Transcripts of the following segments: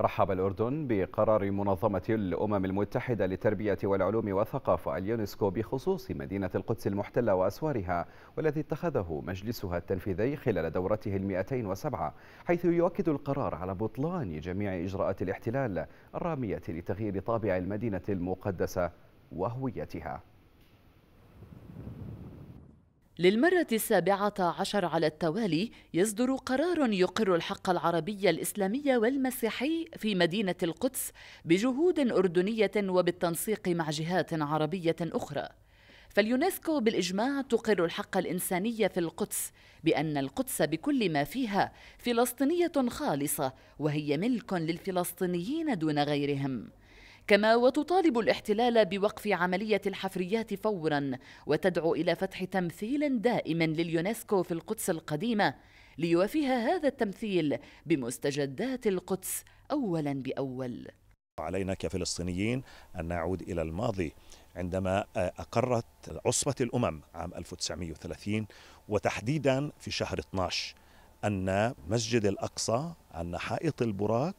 رحب الأردن بقرار منظمة الأمم المتحدة للتربية والعلوم والثقافة اليونسكو بخصوص مدينة القدس المحتلة وأسوارها والذي اتخذه مجلسها التنفيذي خلال دورته المئتين وسبعة حيث يؤكد القرار على بطلان جميع إجراءات الاحتلال الرامية لتغيير طابع المدينة المقدسة وهويتها للمرة السابعة عشر على التوالي يصدر قرار يقر الحق العربي الإسلامي والمسيحي في مدينة القدس بجهود أردنية وبالتنسيق مع جهات عربية أخرى فاليونسكو بالإجماع تقر الحق الإنساني في القدس بأن القدس بكل ما فيها فلسطينية خالصة وهي ملك للفلسطينيين دون غيرهم كما وتطالب الاحتلال بوقف عملية الحفريات فورا وتدعو إلى فتح تمثيل دائم لليونسكو في القدس القديمة ليوافيها هذا التمثيل بمستجدات القدس أولا بأول علينا كفلسطينيين أن نعود إلى الماضي عندما أقرت عصبة الأمم عام 1930 وتحديدا في شهر 12 أن مسجد الأقصى أن حائط البراق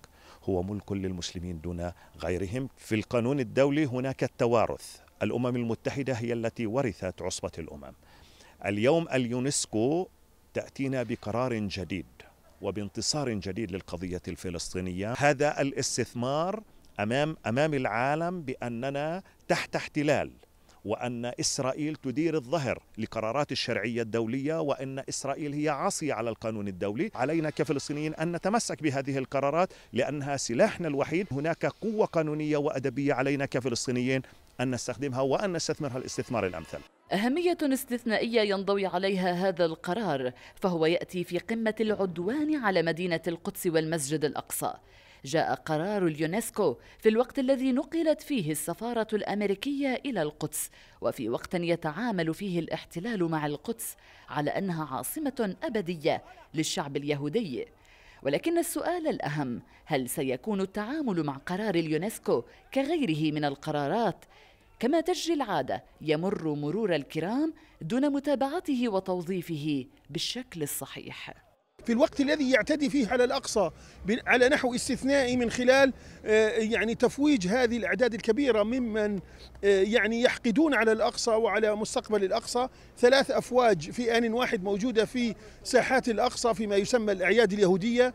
هو ملك للمسلمين دون غيرهم في القانون الدولي هناك التوارث الأمم المتحدة هي التي ورثت عصبة الأمم اليوم اليونسكو تأتينا بقرار جديد وبانتصار جديد للقضية الفلسطينية هذا الاستثمار أمام, أمام العالم بأننا تحت احتلال وأن إسرائيل تدير الظهر لقرارات الشرعية الدولية وأن إسرائيل هي عاصية على القانون الدولي علينا كفلسطينيين أن نتمسك بهذه القرارات لأنها سلاحنا الوحيد هناك قوة قانونية وأدبية علينا كفلسطينيين أن نستخدمها وأن نستثمرها الاستثمار الأمثل أهمية استثنائية ينضوي عليها هذا القرار فهو يأتي في قمة العدوان على مدينة القدس والمسجد الأقصى جاء قرار اليونسكو في الوقت الذي نقلت فيه السفارة الأمريكية إلى القدس وفي وقت يتعامل فيه الاحتلال مع القدس على أنها عاصمة أبدية للشعب اليهودي ولكن السؤال الأهم هل سيكون التعامل مع قرار اليونسكو كغيره من القرارات كما تجري العادة يمر مرور الكرام دون متابعته وتوظيفه بالشكل الصحيح في الوقت الذي يعتدي فيه على الأقصى على نحو استثنائي من خلال آه، يعني تفويج هذه الأعداد الكبيرة ممن آه، يعني يحقدون على الأقصى وعلى مستقبل الأقصى ثلاث أفواج في آن واحد موجودة في ساحات الأقصى فيما يسمى الأعياد اليهودية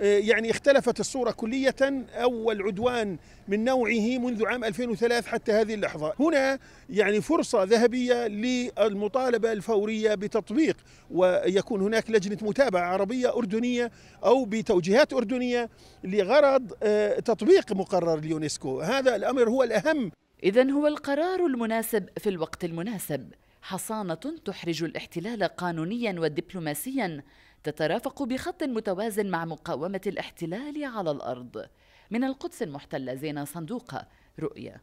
آه، يعني اختلفت الصورة كلية أول عدوان من نوعه منذ عام 2003 حتى هذه اللحظة هنا يعني فرصة ذهبية للمطالبة الفورية بتطبيق ويكون هناك لجنة متابعة عربية أردنية أو بتوجيهات أردنية لغرض آه، تطبيق مقرر اليونسكو هذا الأمر هو الأهم إذا هو القرار المناسب في الوقت المناسب حصانة تحرج الاحتلال قانونيا ودبلوماسيا تترافق بخط متوازن مع مقاومة الاحتلال على الأرض من القدس المحتلة زينة صندوقة رؤية